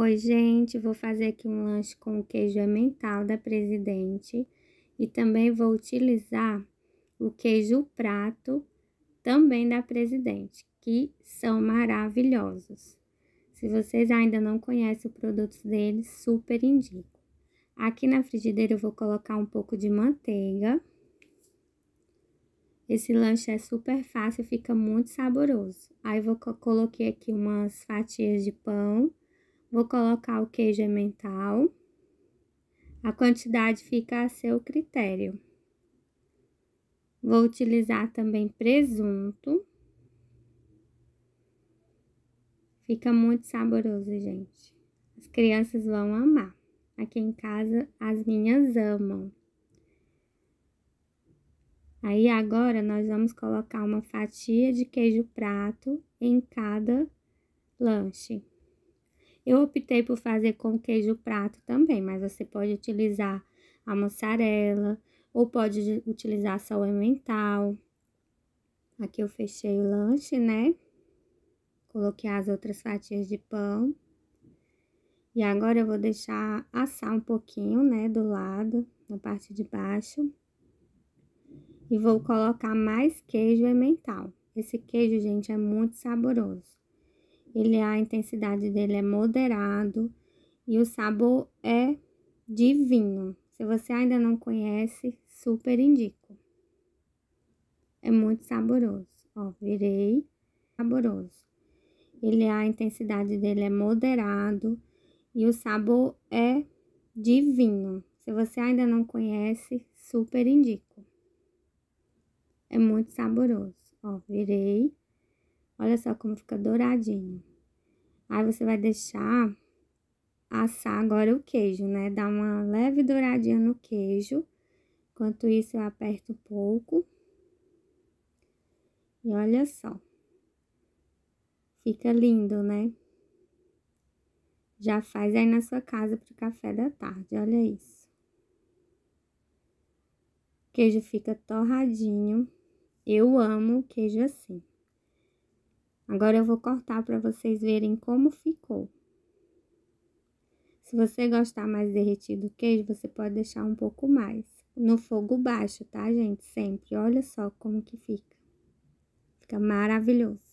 Oi, gente, vou fazer aqui um lanche com queijo emmental da Presidente e também vou utilizar o queijo prato também da Presidente, que são maravilhosos. Se vocês ainda não conhecem o produto deles, super indico. Aqui na frigideira eu vou colocar um pouco de manteiga. Esse lanche é super fácil, fica muito saboroso. Aí eu vou coloquei aqui umas fatias de pão Vou colocar o queijo emmental. A quantidade fica a seu critério. Vou utilizar também presunto. Fica muito saboroso, gente. As crianças vão amar. Aqui em casa, as minhas amam. Aí agora nós vamos colocar uma fatia de queijo prato em cada lanche. Eu optei por fazer com queijo prato também, mas você pode utilizar a mussarela ou pode utilizar o emmental. Aqui eu fechei o lanche, né? Coloquei as outras fatias de pão. E agora eu vou deixar assar um pouquinho, né, do lado, na parte de baixo. E vou colocar mais queijo emmental. Esse queijo, gente, é muito saboroso ele a intensidade dele é moderado e o sabor é de vinho. Se você ainda não conhece, super indico. É muito saboroso. Ó, virei saboroso. Ele a intensidade dele é moderado e o sabor é de vinho. Se você ainda não conhece, super indico. É muito saboroso. Ó, virei Olha só como fica douradinho. Aí você vai deixar assar agora o queijo, né? Dá uma leve douradinha no queijo. Enquanto isso, eu aperto um pouco. E olha só. Fica lindo, né? Já faz aí na sua casa pro café da tarde, olha isso. O queijo fica torradinho. Eu amo queijo assim. Agora eu vou cortar para vocês verem como ficou. Se você gostar mais derretido o queijo, você pode deixar um pouco mais. No fogo baixo, tá, gente? Sempre. Olha só como que fica. Fica maravilhoso.